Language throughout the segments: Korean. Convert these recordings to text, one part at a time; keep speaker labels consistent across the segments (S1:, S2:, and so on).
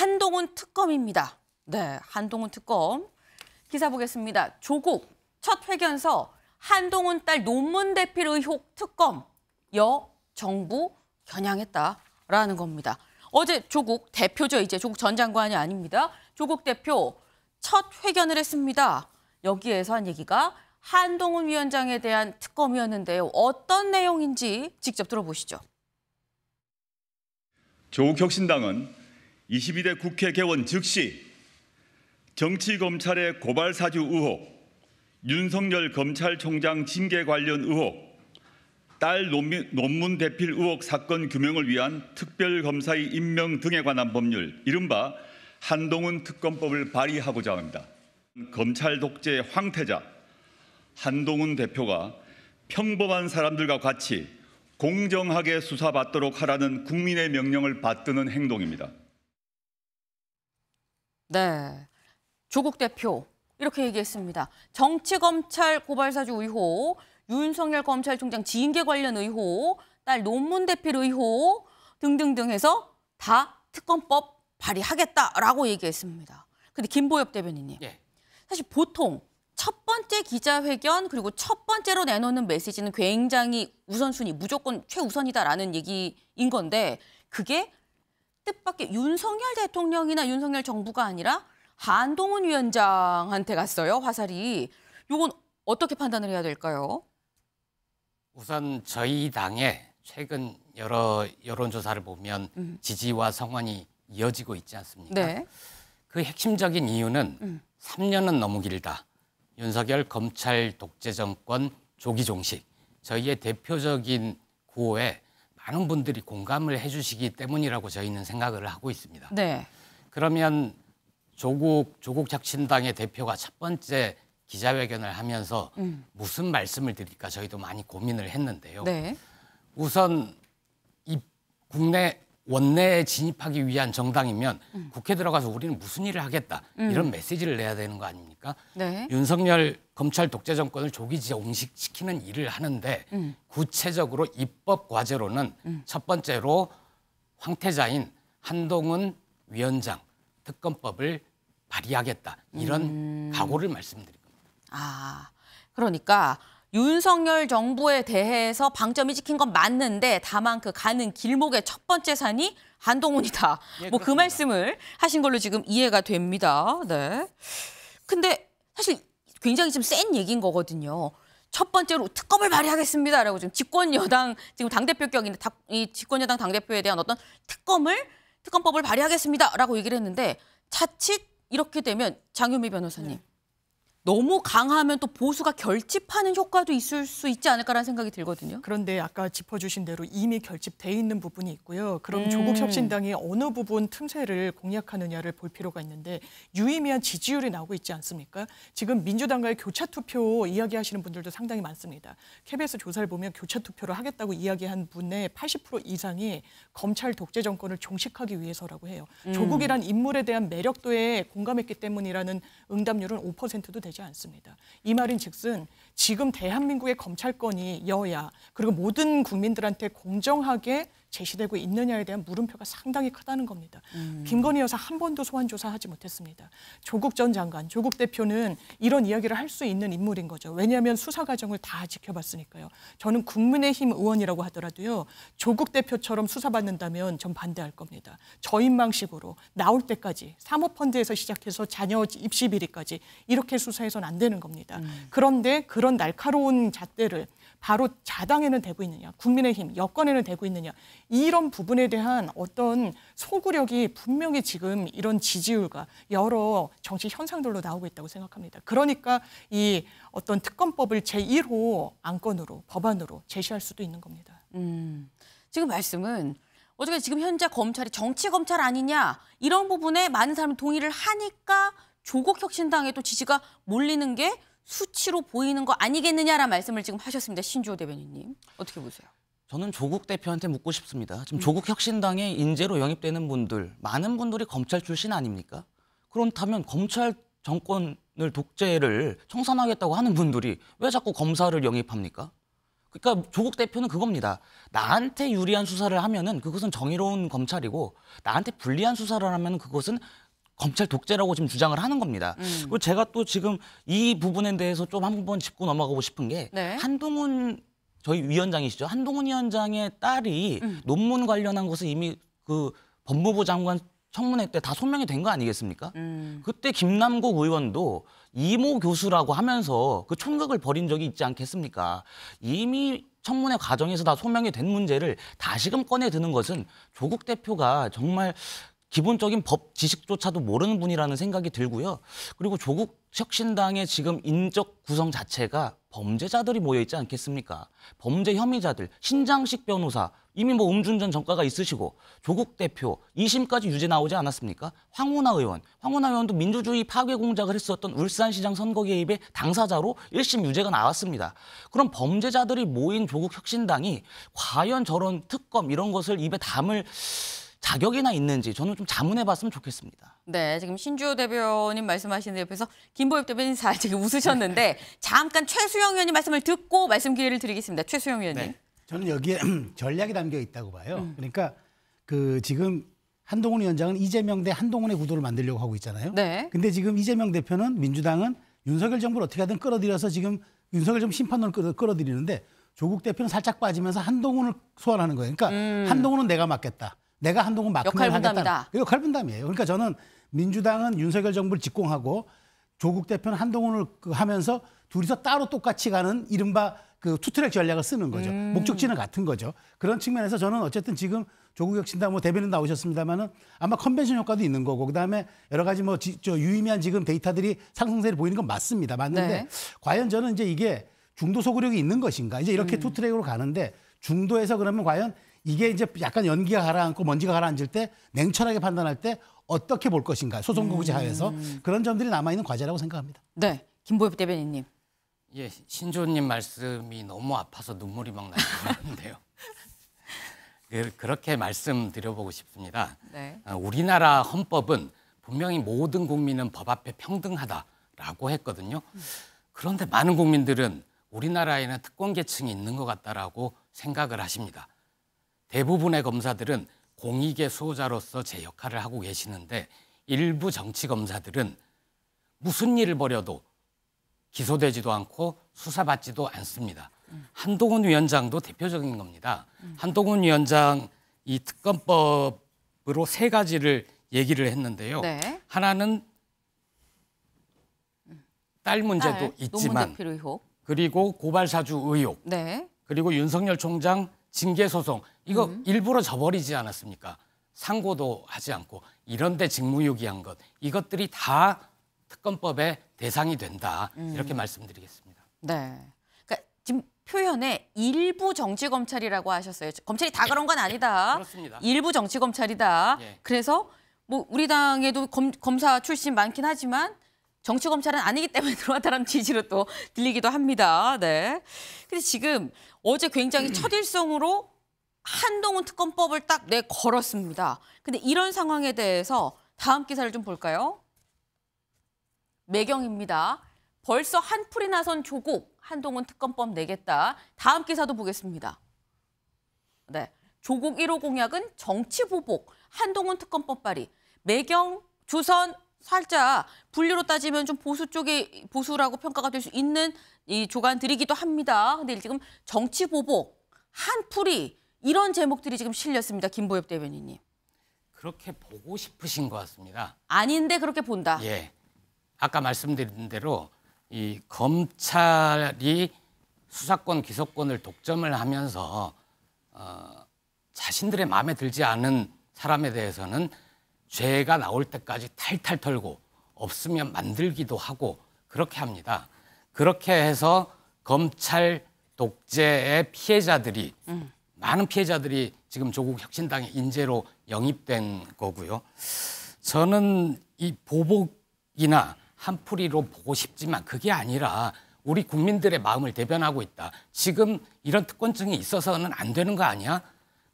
S1: 한동훈 특검입니다. 네, 한동훈 특검. 기사 보겠습니다. 조국 첫 회견서 한동훈 딸 논문 대필 의혹 특검 여 정부 겨냥했다라는 겁니다. 어제 조국 대표죠. 이제 조국 전 장관이 아닙니다. 조국 대표 첫 회견을 했습니다. 여기에서 한 얘기가 한동훈 위원장에 대한 특검이었는데요. 어떤 내용인지 직접 들어보시죠.
S2: 조국 혁신당은 22대 국회 개원 즉시 정치검찰의 고발사주 의혹, 윤석열 검찰총장 징계 관련 의혹, 딸 논문, 논문 대필 의혹 사건 규명을 위한 특별검사의 임명 등에 관한 법률, 이른바 한동훈 특검법을 발의하고자 합니다. 검찰 독재 황태자 한동훈 대표가 평범한 사람들과 같이 공정하게 수사받도록 하라는 국민의 명령을 받드는 행동입니다.
S1: 네. 조국 대표 이렇게 얘기했습니다. 정치검찰 고발사주 의혹, 윤석열 검찰총장 지인계 관련 의혹, 딸 논문 대필 의혹 등등등 해서 다 특검법 발의하겠다라고 얘기했습니다. 근데 김보엽 대변인님, 예. 사실 보통 첫 번째 기자회견 그리고 첫 번째로 내놓는 메시지는 굉장히 우선순위 무조건 최우선이다라는 얘기인 건데 그게 뜻밖의 윤석열 대통령이나 윤석열 정부가 아니라 한동훈 위원장한테 갔어요, 화살이. 이건 어떻게 판단을 해야 될까요?
S3: 우선 저희 당에 최근 여러 여론조사를 보면 음. 지지와 성원이 이어지고 있지 않습니까? 네. 그 핵심적인 이유는 음. 3년은 너무 길다. 윤석열 검찰 독재 정권 조기 종식. 저희의 대표적인 구호에 많은 분들이 공감을 해주시기 때문이라고 저희는 생각을 하고 있습니다. 네. 그러면 조국 조국 혁신당의 대표가 첫 번째 기자회견을 하면서 음. 무슨 말씀을 드릴까 저희도 많이 고민을 했는데요. 네. 우선 이 국내 원내에 진입하기 위한 정당이면 음. 국회 들어가서 우리는 무슨 일을 하겠다 음. 이런 메시지를 내야 되는 거 아닙니까? 네. 윤석열 검찰 독재 정권을 조기 종식시키는 일을 하는데 음. 구체적으로 입법 과제로는 음. 첫 번째로 황태자인 한동훈 위원장 특검법을 발의하겠다 이런
S1: 음. 각오를
S3: 말씀드릴 겁니다.
S1: 아 그러니까 윤석열 정부에 대해서 방점이 찍힌 건 맞는데 다만 그 가는 길목의 첫 번째 산이 한동훈이다. 예, 뭐그 말씀을 하신 걸로 지금 이해가 됩니다. 네. 근데 사실 굉장히 좀센 얘기인 거거든요. 첫 번째로 특검을 발의하겠습니다라고 지금 집권 여당 지금 당 대표격인데 이 집권 여당 당 대표에 대한 어떤 특검을 특검법을 발의하겠습니다라고 얘기를 했는데 자칫 이렇게 되면 장유미 변호사님 네. 너무 강하면 또 보수가 결집하는 효과도 있을
S4: 수 있지 않을까라는 생각이 들거든요. 그런데 아까 짚어주신 대로 이미 결집돼 있는 부분이 있고요. 그럼 음. 조국 혁신당이 어느 부분 틈새를 공략하느냐를 볼 필요가 있는데 유의미한 지지율이 나오고 있지 않습니까? 지금 민주당과의 교차 투표 이야기하시는 분들도 상당히 많습니다. KBS 조사를 보면 교차 투표를 하겠다고 이야기한 분의 80% 이상이 검찰 독재 정권을 종식하기 위해서라고 해요. 음. 조국이란 인물에 대한 매력도에 공감했기 때문이라는 응답률은 5%도 됩니다. 되지 않습니다. 이 말인 즉슨 지금 대한민국의 검찰권이 여야 그리고 모든 국민들한테 공정하게 제시되고 있느냐에 대한 물음표가 상당히 크다는 겁니다. 음. 김건희 여사 한 번도 소환 조사하지 못했습니다. 조국 전 장관, 조국 대표는 이런 이야기를 할 수 있는 인물인 거죠. 왜냐하면 수사 과정을 다 지켜봤으니까요. 저는 국민의힘 의원이라고 하더라도요. 조국 대표처럼 수사받는다면 전 반대할 겁니다. 저인망식으로 나올 때까지 사모펀드에서 시작해서 자녀 입시 비리까지 이렇게 수사해서는 안 되는 겁니다. 음. 그런데 그런 날카로운 잣대를 바로 자당에는 되고 있느냐, 국민의힘, 여권에는 되고 있느냐 이런 부분에 대한 어떤 소구력이 분명히 지금 이런 지지율과 여러 정치 현상들로 나오고 있다고 생각합니다. 그러니까 이 어떤 특검법을 제1호 안건으로 법안으로 제시할 수도 있는 겁니다. 음, 지금 말씀은
S1: 어떻게 지금 현재 검찰이 정치 검찰 아니냐 이런 부분에 많은 사람이 동의를 하니까 조국 혁신당에또 지지가 몰리는 게 수치로 보이는 거 아니겠느냐라는 말씀을 지금 하셨습니다. 신주호 대변인님.
S5: 어떻게 보세요? 저는 조국 대표한테 묻고 싶습니다. 지금 음. 조국 혁신당에 인재로 영입되는 분들, 많은 분들이 검찰 출신 아닙니까? 그렇다면 검찰 정권을 독재를 청산하겠다고 하는 분들이 왜 자꾸 검사를 영입합니까? 그러니까 조국 대표는 그겁니다. 나한테 유리한 수사를 하면은 그것은 정의로운 검찰이고 나한테 불리한 수사를 하면 그것은 검찰 독재라고 지금 주장을 하는 겁니다. 음. 그리고 제가 또 지금 이 부분에 대해서 좀 한번 짚고 넘어가고 싶은 게 네. 한동훈 저희 위원장이시죠. 한동훈 위원장의 딸이 음. 논문 관련한 것을 이미 그 법무부 장관 청문회 때 다 소명이 된 거 아니겠습니까? 음. 그때 김남국 의원도 이모 교수라고 하면서 그 총극을 벌인 적이 있지 않겠습니까? 이미 청문회 과정에서 다 소명이 된 문제를 다시금 꺼내 드는 것은 조국 대표가 정말 기본적인 법 지식조차도 모르는 분이라는 생각이 들고요. 그리고 조국 혁신당의 지금 인적 구성 자체가 범죄자들이 모여 있지 않겠습니까? 범죄 혐의자들, 신장식 변호사, 이미 뭐음운전 전과가 있으시고 조국 대표 2심까지 유죄 나오지 않았습니까? 황운하 의원, 황운하 의원도 민주주의 파괴 공작을 했었던 울산시장 선거 개입의 당사자로 1심 유죄가 나왔습니다. 그럼 범죄자들이 모인 조국 혁신당이 과연 저런 특검 이런 것을 입에 담을 자격이나 있는지 저는 좀 자문해봤으면 좋겠습니다.
S1: 네, 지금 신주호 대변인 말씀하시는 옆에서 김보엽 대변인 잘지 웃으셨는데 잠깐 최수영 의원님 말씀을 듣고 말씀 기회를 드리겠습니다. 최수영 의원님. 네.
S6: 저는 여기에 전략이 담겨 있다고 봐요. 음. 그러니까 그 지금 한동훈 위원장은 이재명 대 한동훈의 구도를 만들려고 하고 있잖아요. 네. 근데 지금 이재명 대표는 민주당은 윤석열 정부를 어떻게 든 끌어들여서 지금 윤석열 좀 심판론을 끌어, 끌어들이는데 조국 대표는 살짝 빠지면서 한동훈을 소환하는 거예요. 그러니까 음. 한동훈은 내가 맡겠다. 내가 한동훈 마크를 하겠다. 이거 분담이에요 그러니까 저는 민주당은 윤석열 정부를 직공하고 조국 대표는 한동훈을 그 하면서 둘이서 따로 똑같이 가는 이른바 그 투트랙 전략을 쓰는 거죠. 음. 목적지는 같은 거죠. 그런 측면에서 저는 어쨌든 지금 조국 혁신당 뭐 대변인 나오셨습니다만은 아마 컨벤션 효과도 있는 거고 그다음에 여러 가지 뭐저 유의미한 지금 데이터들이 상승세를 보이는 건 맞습니다. 맞는데 네. 과연 저는 이제 이게 중도 소구력이 있는 것인가 이제 이렇게 음. 투트랙으로 가는데 중도에서 그러면 과연 이게 이제 약간 연기가 가라앉고 먼지가 가라앉을 때 냉철하게 판단할 때 어떻게 볼 것인가 소송구제 하에서 음. 그런 점들이 남아 있는 과제라고 생각합니다. 네, 김보엽 대변인님.
S3: 예, 신조님 말씀이 너무 아파서 눈물이 막 나는데요. 그, 그렇게 말씀드려보고 싶습니다. 네. 아, 우리나라 헌법은 분명히 모든 국민은 법 앞에 평등하다라고 했거든요. 그런데 많은 국민들은 우리나라에는 특권 계층이 있는 것 같다라고 생각을 하십니다. 대부분의 검사들은 공익의 수호자로서 제 역할을 하고 계시는데 일부 정치 검사들은 무슨 일을 벌여도 기소되지도 않고 수사받지도 않습니다. 한동훈 위원장도 대표적인 겁니다. 한동훈 위원장 이 특검법으로 세 가지를 얘기를 했는데요. 네. 하나는 딸 문제도 딸, 아, 예. 있지만 그리고 고발사주 의혹 네. 그리고 윤석열 총장 징계 소송 이거 음. 일부러 저버리지 않았습니까? 상고도 하지 않고 이런데 직무유기한 것 이것들이 다 특검법의 대상이 된다 음. 이렇게 말씀드리겠습니다.
S1: 네. 그러니까 지금 표현에 일부 정치 검찰이라고 하셨어요. 검찰이 다 그런 건 네. 아니다. 그렇습니다. 일부 정치 검찰이다. 예. 그래서 뭐 우리 당에도 검, 검사 출신 많긴 하지만 정치검찰은 아니기 때문에 들어왔다는 취지로 또 들리기도 합니다. 네. 근데 지금 어제 굉장히 첫일성으로 한동훈 특검법을 딱 내 걸었습니다. 근데 이런 상황에 대해서 다음 기사를 좀 볼까요? 매경입니다. 벌써 한풀이 나선 조국, 한동훈 특검법 내겠다. 다음 기사도 보겠습니다. 네. 조국 1호 공약은 정치 보복, 한동훈 특검법 발의, 매경, 조선, 살짝 분류로 따지면 좀 보수 쪽의 보수라고 평가가 될 수 있는 이 조간들이기도 합니다. 근데 지금 정치 보복, 한풀이 이런 제목들이 지금 실렸습니다. 김보엽 대변인님. 그렇게 보고
S3: 싶으신 것 같습니다.
S1: 아닌데 그렇게 본다.
S3: 예. 아까 말씀드린 대로 이 검찰이 수사권, 기소권을 독점을 하면서 어, 자신들의 마음에 들지 않은 사람에 대해서는 죄가 나올 때까지 탈탈 털고 없으면 만들기도 하고 그렇게 합니다. 그렇게 해서 검찰 독재의 피해자들이 음. 많은 피해자들이 지금 조국 혁신당의 인재로 영입된 거고요. 저는 이 보복이나 한풀이로 보고 싶지만 그게 아니라 우리 국민들의 마음을 대변하고 있다. 지금 이런 특권층이 있어서는 안 되는 거 아니야?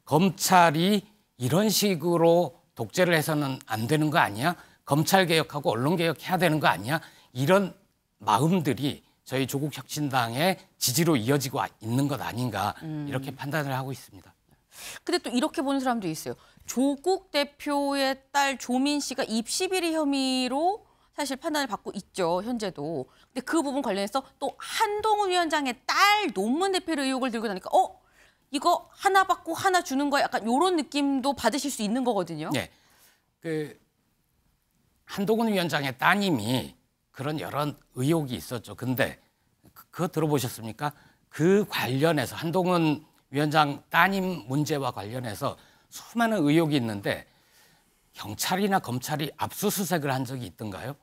S3: 검찰이 이런 식으로 독재를 해서는 안 되는 거 아니야? 검찰 개혁하고 언론 개혁해야 되는 거 아니야? 이런 마음들이 저희 조국 혁신당의 지지로 이어지고 아, 있는 것 아닌가 음. 이렇게 판단을 하고 있습니다.
S1: 근데 또 이렇게 보는 사람도 있어요. 조국 대표의 딸 조민 씨가 입시비리 혐의로 사실 판단을 받고 있죠, 현재도. 근데 그 부분 관련해서 또 한동훈 위원장의 딸 논문 대표로 의혹을 들고 나니까 어? 이거 하나 받고 하나 주는 거야 약간 이런 느낌도 받으실 수 있는 거거든요.
S3: 네. 그 한동훈 위원장의 따님이 그런 여러 의혹이 있었죠. 근데 그, 그거 들어보셨습니까? 그 관련해서 한동훈 위원장 따님 문제와 관련해서 수많은 의혹이 있는데 경찰이나 검찰이 압수수색을 한 적이 있던가요?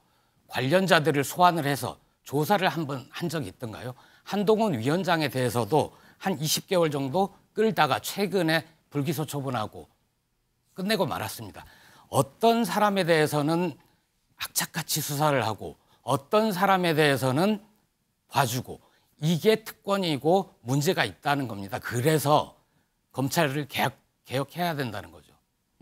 S3: 관련자들을 소환을 해서 조사를 한번한 적이 있던가요? 한동훈 위원장에 대해서도 한 20개월 정도 끌다가 최근에 불기소 처분하고 끝내고 말았습니다. 어떤 사람에 대해서는 악착같이 수사를 하고 어떤 사람에 대해서는 봐주고 이게 특권이고 문제가 있다는 겁니다. 그래서 검찰을 개혁, 개혁해야 된다는 거죠.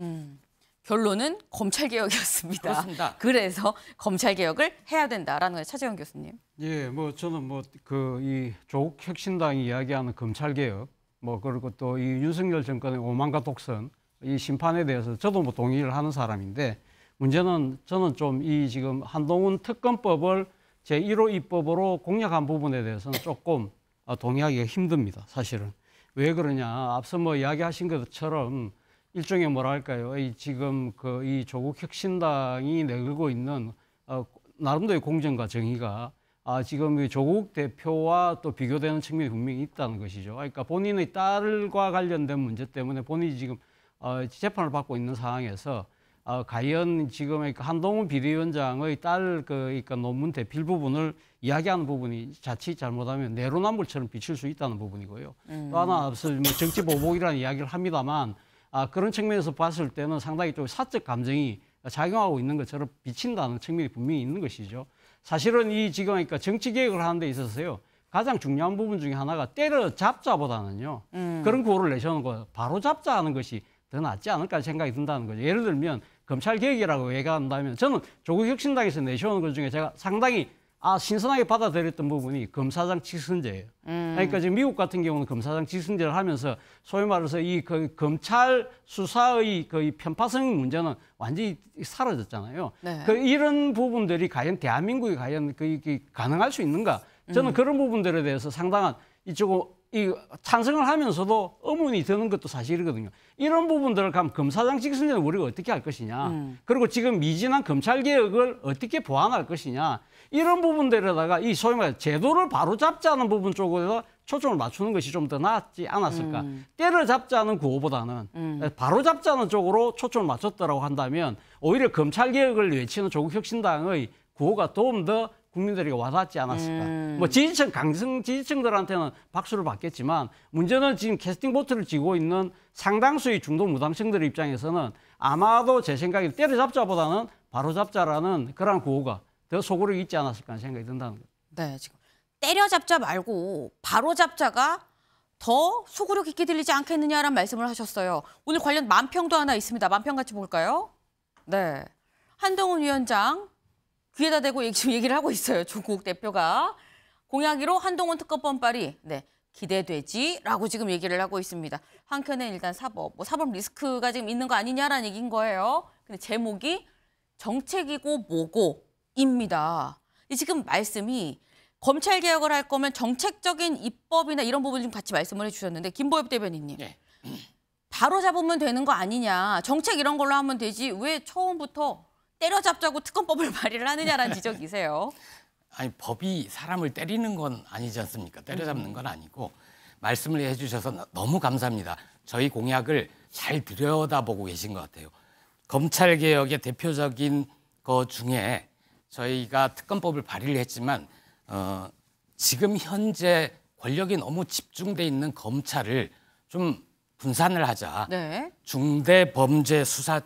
S1: 음, 결론은 검찰 개혁이었습니다. 그렇습니다. 그래서 검찰 개혁을 해야 된다라는 거예요, 차재현 교수님.
S7: 예, 뭐 저는 뭐 그 이 조국 혁신당이 이야기하는 검찰 개혁, 뭐 그리고 또 이 윤석열 정권의 오만과 독선, 이 심판에 대해서 저도 뭐 동의를 하는 사람인데 문제는 저는 좀 이 지금 한동훈 특검법을 제 1호 입법으로 공약한 부분에 대해서는 조금 어, 동의하기가 힘듭니다. 사실은 왜 그러냐? 앞서 뭐 이야기하신 것처럼 일종의 뭐랄까요? 이 지금 그 이 조국 혁신당이 내걸고 있는 어, 나름대로 의 공정과 정의가 아, 지금 조국 대표와 또 비교되는 측면이 분명히 있다는 것이죠. 그러니까 본인의 딸과 관련된 문제 때문에 본인이 지금 어, 재판을 받고 있는 상황에서 어, 과연 지금 그 한동훈 비대위원장의 딸 그, 그러니까 논문 대필 부분을 이야기하는 부분이 자칫 잘못하면 내로남불처럼 비칠 수 있다는 부분이고요. 음. 또 하나 앞서 뭐 정치 보복이라는 이야기를 합니다만 아, 그런 측면에서 봤을 때는 상당히 좀 사적 감정이 작용하고 있는 것처럼 비친다는 측면이 분명히 있는 것이죠. 사실은 이 지금 그니까 정치 개혁을 하는 데 있어서요. 가장 중요한 부분 중에 하나가 때려잡자보다는요. 음. 그런 구호를 내셔는 거 바로 잡자 하는 것이 더 낫지 않을까 생각이 든다는 거죠. 예를 들면 검찰 개혁이라고 얘기한다면 저는 조국 혁신당에서 내셔놓은것 중에 제가 상당히 아 신선하게 받아들였던 부분이 검사장 직선제예요. 음. 그러니까 지금 미국 같은 경우는 검사장 직선제를 하면서 소위 말해서 이그 검찰 수사의 거의 편파성 문제는 완전히 사라졌잖아요. 네. 그 이런 부분들이 과연 대한민국이 과연 그, 그 가능할 수 있는가? 저는 음. 그런 부분들에 대해서 상당한 이쪽은 이 찬성을 하면서도 의문이 드는 것도 사실이거든요. 이런 부분들을 가면 검사장 직선제는 우리가 어떻게 할 것이냐. 음. 그리고 지금 미진한 검찰개혁을 어떻게 보완할 것이냐. 이런 부분들에다가 이 소위 말해 제도를 바로 잡자는 부분 쪽에서 초점을 맞추는 것이 좀 더 낫지 않았을까. 음. 때를잡자는 구호보다는 음. 바로잡자는 쪽으로 초점을 맞췄다라고 한다면 오히려 검찰개혁을 외치는 조국혁신당의 구호가 도움 더 국민들이 와닿지 않았을까. 음. 뭐 지지층 강성 지지층들한테는 박수를 받겠지만 문제는 지금 캐스팅 보트를 쥐고 있는 상당수의 중도 무당층들 입장에서는 아마도 제 생각에 때려잡자보다는 바로잡자라는 그러한 구호가 더 속으로 있지 않았을까 하는 생각이 든다는 거죠. 네, 지금
S1: 때려잡자 말고 바로잡자가 더 속으로 깊게 들리지 않겠느냐라는 말씀을 하셨어요. 오늘 관련 만평도 하나 있습니다. 만평 같이 볼까요? 네. 한동훈 위원장 귀에다 대고 얘기, 지금 얘기를 하고 있어요. 조국 대표가. 공약으로 한동훈 특검법 발의 네, 기대되지라고 지금 얘기를 하고 있습니다. 한켠에 일단 사법, 뭐 사법 리스크가 지금 있는 거 아니냐라는 얘기인 거예요. 근데 제목이 정책이고 뭐고입니다. 지금 말씀이 검찰 개혁을 할 거면 정책적인 입법이나 이런 부분 좀 같이 말씀을 해주셨는데 김보엽 대변인님. 네. 바로 잡으면 되는 거 아니냐. 정책 이런 걸로 하면 되지. 왜 처음부터 때려잡자고 특검법을 발의를 하느냐라는
S3: 지적이세요. 아니 법이 사람을 때리는 건 아니지 않습니까? 때려잡는 음. 건 아니고 말씀을 해주셔서 너무 감사합니다. 저희 공약을 잘 들여다보고 계신 것 같아요. 검찰 개혁의 대표적인 것 중에 저희가 특검법을 발의를 했지만 어, 지금 현재 권력이 너무 집중돼 있는 검찰을 좀 분산을 하자. 네. 중대 범죄 수사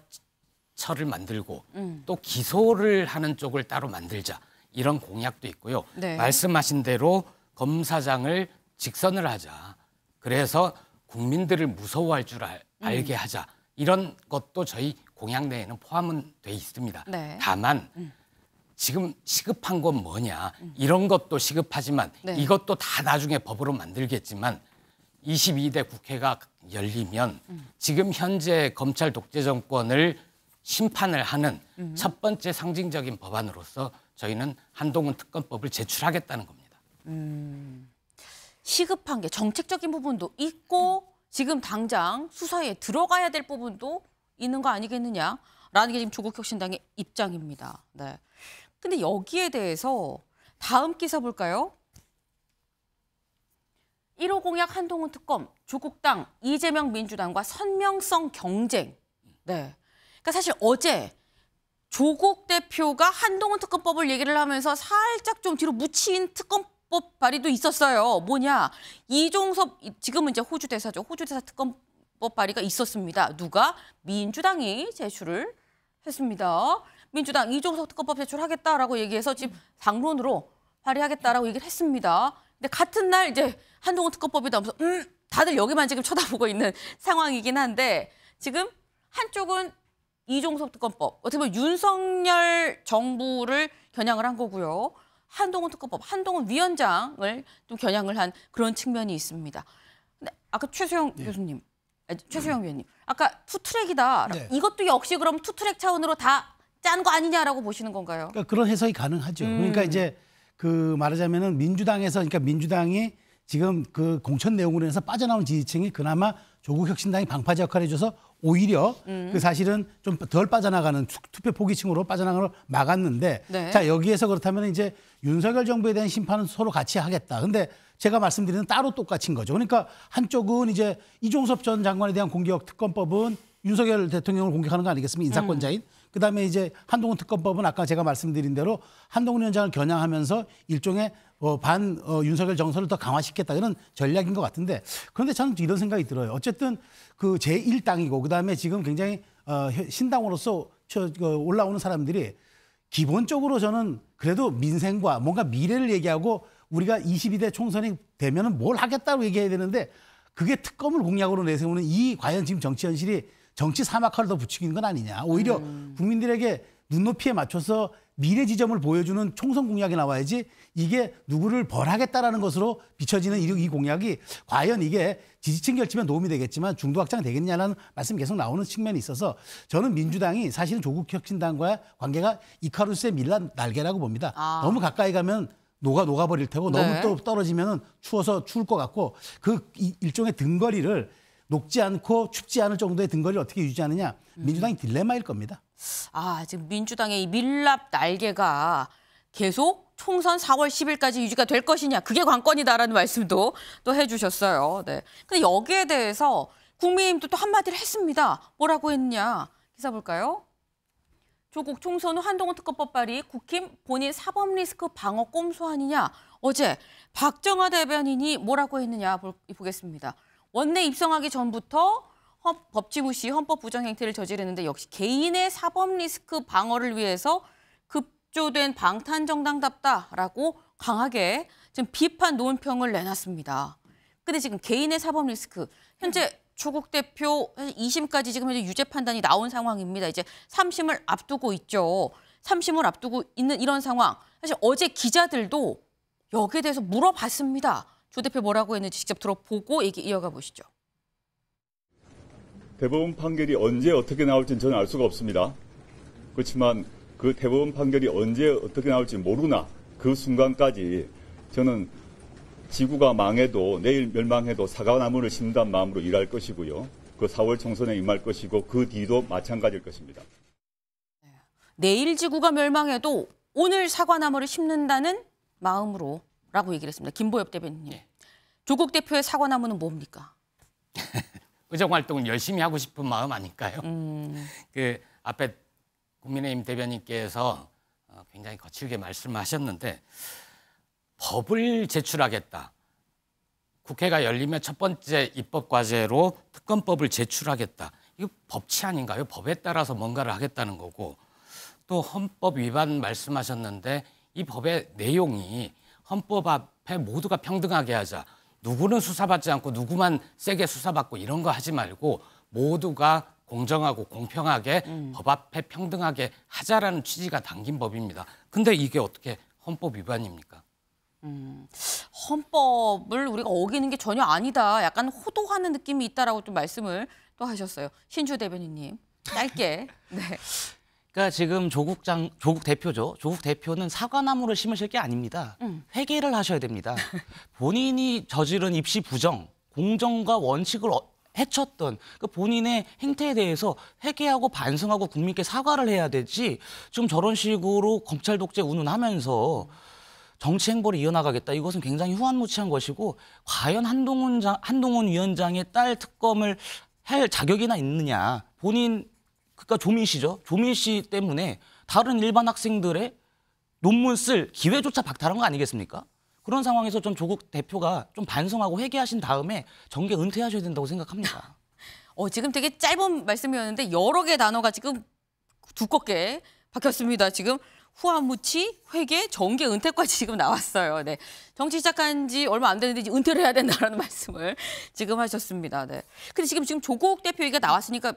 S3: 처를 만들고 음. 또 기소를 하는 쪽을 따로 만들자 이런 공약도 있고요. 네. 말씀하신 대로 검사장을 직선을 하자. 그래서 국민들을 무서워할 줄 알, 음. 게 하자. 이런 것도 저희 공약 내에는 포함은 돼 있습니다. 네. 다만 음. 지금 시급한 건 뭐냐 음. 이런 것도 시급하지만 네. 이것도 다 나중에 법으로 만들겠지만 22대 국회가 열리면 음. 지금 현재 검찰 독재 정권을 심판을 하는 음. 첫 번째 상징적인 법안으로서 저희는 한동훈 특검법을 제출하겠다는 겁니다.
S1: 음. 시급한 게 정책적인 부분도 있고 지금 당장 수사에 들어가야 될 부분도 있는 거 아니겠느냐라는 게 지금 조국혁신당의 입장입니다. 네. 근데 여기에 대해서 다음 기사 볼까요? 1호 공약 한동훈 특검, 조국당, 이재명 민주당과 선명성 경쟁. 네. 그러니까 사실 어제 조국 대표가 한동훈 특검법을 얘기를 하면서 살짝 좀 뒤로 묻힌 특검법 발의도 있었어요. 뭐냐 이종섭 지금은 이제 호주 대사죠. 호주 대사 특검법 발의가 있었습니다. 누가 민주당이 제출을 했습니다. 민주당 이종섭 특검법 제출하겠다라고 얘기해서 지금 당론으로 발의하겠다라고 얘기를 했습니다. 근데 같은 날 이제 한동훈 특검법이 다오면서음 다들 여기만 지금 쳐다보고 있는 상황이긴 한데 지금 한쪽은 이종섭 특검법 어떻게 보면 윤석열 정부를 겨냥을 한 거고요. 한동훈 특검법 한동훈 위원장을 좀 겨냥을 한 그런 측면이 있습니다. 근데 아까 최수영 네. 교수님, 아, 네. 최수영 위원님 아까 투트랙이다. 네. 이것도 역시 그럼 투트랙 차원으로 다 짠 거 아니냐라고 보시는 건가요?
S6: 그러니까 그런 해석이 가능하죠. 음. 그러니까 이제 그 말하자면은 민주당에서 그러니까 민주당이 지금 그 공천 내용으로 해서 빠져나온 지지층이 그나마 조국 혁신당이 방파제 역할을 해줘서 오히려 음. 그 사실은 좀 덜 빠져나가는 투표 포기층으로 빠져나가는 걸 막았는데 네. 자 여기에서 그렇다면 이제 윤석열 정부에 대한 심판은 서로 같이 하겠다. 근데 제가 말씀드리는 따로 똑같은 거죠. 그러니까 한쪽은 이제 이종섭 전 장관에 대한 공격 특검법은 윤석열 대통령을 공격하는 거 아니겠습니까? 인사권자인. 음. 그다음에 이제 한동훈 특검법은 아까 제가 말씀드린 대로 한동훈 위원장을 겨냥하면서 일종의 어, 반 어, 윤석열 정서를 더 강화시켰다 이런 전략인 것 같은데 그런데 저는 이런 생각이 들어요. 어쨌든 그 제1당이고 그다음에 지금 굉장히 어, 신당으로서 그 올라오는 사람들이 기본적으로 저는 그래도 민생과 뭔가 미래를 얘기하고 우리가 22대 총선이 되면뭘 하겠다고 얘기해야 되는데 그게 특검을 공약으로 내세우는 이 과연 지금 정치 현실이 정치 사막화를 더부추기는건 아니냐. 오히려 음. 국민들에게 눈높이에 맞춰서 미래 지점을 보여주는 총선 공약이 나와야지 이게 누구를 벌하겠다라는 것으로 비춰지는 이 공약이 과연 이게 지지층 결집에 도움이 되겠지만 중도 확장 되겠냐라는 말씀 이 계속 나오는 측면이 있어서 저는 민주당이 사실은 조국 혁신당과 관계가 이카루스의 밀란 날개라고 봅니다. 아. 너무 가까이 가면 녹아 녹아버릴 테고 네. 너무 또 떨어지면 추워서 추울 것 같고 그 일종의 등거리를 녹지 않고 춥지 않을 정도의 등거리를 어떻게 유지하느냐 민주당이 딜레마일 겁니다.
S1: 아, 지금 민주당의 이 밀랍 날개가 계속 총선 4월 10일까지 유지가 될 것이냐 그게 관건이다라는 말씀도 또 해주셨어요. 네. 근데 여기에 대해서 국민의힘도 또 한마디를 했습니다. 뭐라고 했냐 기사 볼까요? 조국 총선 후 한동훈 특검법 발의 국힘 본인 사법 리스크 방어 꼼수 아니냐 어제 박정화 대변인이 뭐라고 했느냐 보, 보겠습니다. 원내 입성하기 전부터 헌, 법치무시 법 헌법 부정 행태를 저지르는데 역시 개인의 사법 리스크 방어를 위해서 급조된 방탄 정당답다라고 강하게 지금 비판 논평을 내놨습니다. 근데 지금 개인의 사법 리스크 현재 네. 조국 대표 2심까지 지금 현재 유죄 판단이 나온 상황입니다. 이제 3심을 앞두고 있죠. 3심을 앞두고 있는 이런 상황. 사실 어제 기자들도 여기에 대해서 물어봤습니다. 조 대표 뭐라고 했는지 직접 들어보고 얘기 이어가 보시죠.
S2: 대법원 판결이 언제 어떻게 나올지는 저는 알 수가 없습니다. 그렇지만 그 대법원 판결이 언제 어떻게 나올지 모르나 그 순간까지 저는 지구가 망해도 내일 멸망해도 사과나무를 심는 마음으로 일할 것이고요. 그 4월 총선에 임할 것이고 그 뒤도 마찬가지일 것입니다.
S1: 내일 지구가 멸망해도 오늘 사과나무를 심는다는 마음으로라고 얘기를 했습니다. 김보엽 대변인. 조국 대표의 사과나무는 뭡니까?
S3: 의정 활동을 열심히 하고 싶은 마음 아닐까요? 음. 그 앞에 국민의힘 대변인께서 어, 굉장히 거칠게 말씀하셨는데 법을 제출하겠다. 국회가 열리면 첫 번째 입법 과제로 특검법을 제출하겠다. 이거 법치 아닌가요? 법에 따라서 뭔가를 하겠다는 거고 또 헌법 위반 말씀하셨는데 이 법의 내용이 헌법 앞에 모두가 평등하게 하자. 누구는 수사받지 않고 누구만 세게 수사받고 이런 거 하지 말고 모두가 공정하고 공평하게 음. 법 앞에 평등하게 하자라는 취지가 담긴 법입니다. 근데 이게 어떻게 헌법 위반입니까? 음,
S1: 헌법을 우리가 어기는 게 전혀 아니다. 약간 호도하는 느낌이 있다라고 좀 말씀을 또 하셨어요. 신주 대변인님 짧게. 네.
S5: 그러니까 지금 조국 장 조국 대표죠. 조국 대표는 사과나무를 심으실 게 아닙니다. 음. 회개를 하셔야 됩니다. 본인이 저지른 입시 부정, 공정과 원칙을 어, 해쳤던 그 본인의 행태에 대해서 회개하고 반성하고 국민께 사과를 해야 되지 지금 저런 식으로 검찰 독재 운운하면서 정치 행보를 이어나가겠다 이것은 굉장히 후한무치한 것이고 과연 한동훈 장, 한동훈 위원장의 딸 특검을 할 자격이나 있느냐 본인 그러니까 조민 씨죠. 조민 씨 때문에 다른 일반 학생들의 논문 쓸 기회조차 박탈한 거 아니겠습니까? 그런 상황에서 전 조국 대표가 좀 반성하고 회개하신 다음에 정계 은퇴하셔야 된다고 생각합니다. 어, 지금 되게 짧은 말씀이었는데 여러 개
S1: 단어가 지금 두껍게 바뀌습니다 지금 후아무치, 회계, 정계 은퇴까지 지금 나왔어요. 네. 정치 시작한 지 얼마 안 되는데 은퇴를 해야 된다라는 말씀을 지금 하셨습니다. 네. 근데 지금 지금 조국 대표 얘기가 나왔으니까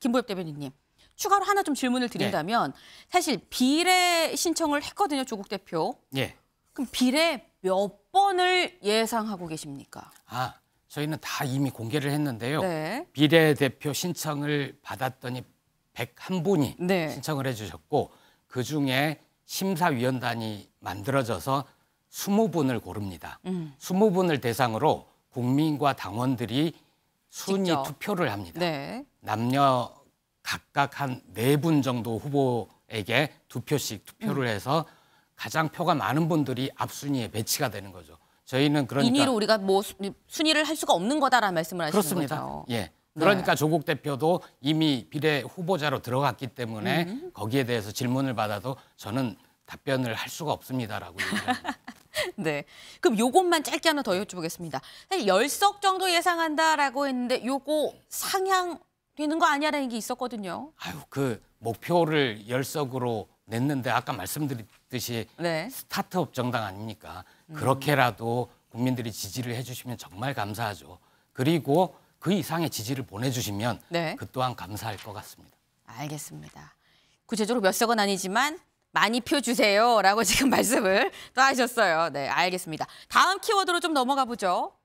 S1: 김보엽 대변인님. 추가로 하나 좀 질문을 네. 드린다면 사실 비례 신청을 했거든요 조국 대표. 예. 그럼 비례 몇 번을 예상하고 계십니까?
S3: 아 저희는 다 이미 공개를 했는데요. 네. 비례 대표 신청을 받았더니 101분이 네. 신청을 해주셨고 그 중에 심사위원단이 만들어져서 20분을 고릅니다. 음. 20분을 대상으로 국민과 당원들이 순위 직접. 투표를 합니다. 네. 남녀 각각 한 네 분 정도 후보에게 두 표씩 투표를 음. 해서 가장 표가 많은 분들이 앞순위에 배치가 되는 거죠. 저희는 그러니까 임의로
S1: 우리가 뭐 순위를 할 수가 없는 거다라는 말씀을 하시는 그렇습니다. 거죠.
S3: 예. 네. 그러니까 네. 조국 대표도 이미 비례 후보자로 들어갔기 때문에 음. 거기에 대해서 질문을 받아도 저는 답변을 할 수가
S1: 없습니다라고 얘기합니다. 네. 그럼 요것만 짧게 하나 더 여쭤보겠습니다. 사실 10석 정도 예상한다라고 했는데 요거 상향되는 거 아니야라는 게 있었거든요. 아유,
S3: 그 목표를 10석으로 냈는데 아까 말씀드렸듯이 네. 스타트업 정당 아닙니까? 음. 그렇게라도 국민들이 지지를 해주시면 정말 감사하죠. 그리고 그 이상의 지지를 보내주시면 네. 그 또한 감사할 것 같습니다.
S1: 알겠습니다. 구체적으로 몇 석은 아니지만 많이 펴주세요라고 지금 말씀을 또 하셨어요. 네, 알겠습니다. 다음 키워드로 좀 넘어가 보죠.